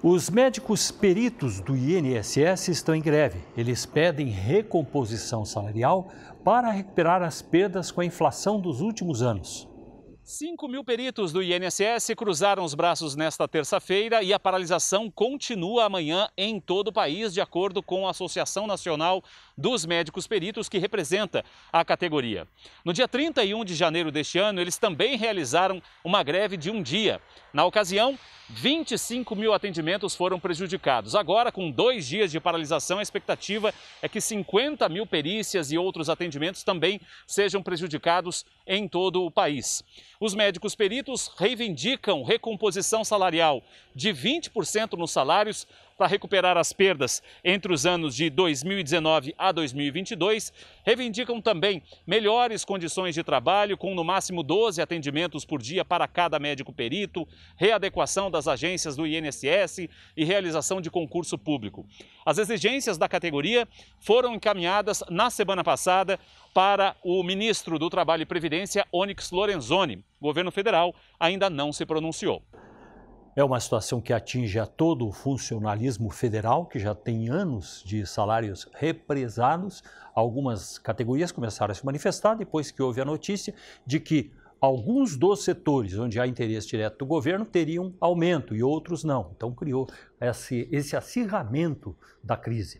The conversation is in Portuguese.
Os médicos peritos do INSS estão em greve. Eles pedem recomposição salarial para recuperar as perdas com a inflação dos últimos anos. 5 mil peritos do INSS cruzaram os braços nesta terça-feira e a paralisação continua amanhã em todo o país, de acordo com a Associação Nacional dos Médicos Peritos, que representa a categoria. No dia 31 de janeiro deste ano, eles também realizaram uma greve de um dia. Na ocasião, 25 mil atendimentos foram prejudicados. Agora, com dois dias de paralisação, a expectativa é que 50 mil perícias e outros atendimentos também sejam prejudicados em todo o país. Os médicos peritos reivindicam recomposição salarial de 20% nos salários para recuperar as perdas entre os anos de 2019 a 2022. Reivindicam também melhores condições de trabalho, com no máximo 12 atendimentos por dia para cada médico perito, readequação das agências do INSS e realização de concurso público. As exigências da categoria foram encaminhadas na semana passada para o ministro do Trabalho e Previdência, Onyx Lorenzoni. O governo federal ainda não se pronunciou. É uma situação que atinge a todo o funcionalismo federal, que já tem anos de salários represados. Algumas categorias começaram a se manifestar depois que houve a notícia de que alguns dos setores onde há interesse direto do governo teriam aumento e outros não. Então criou esse, esse acirramento da crise.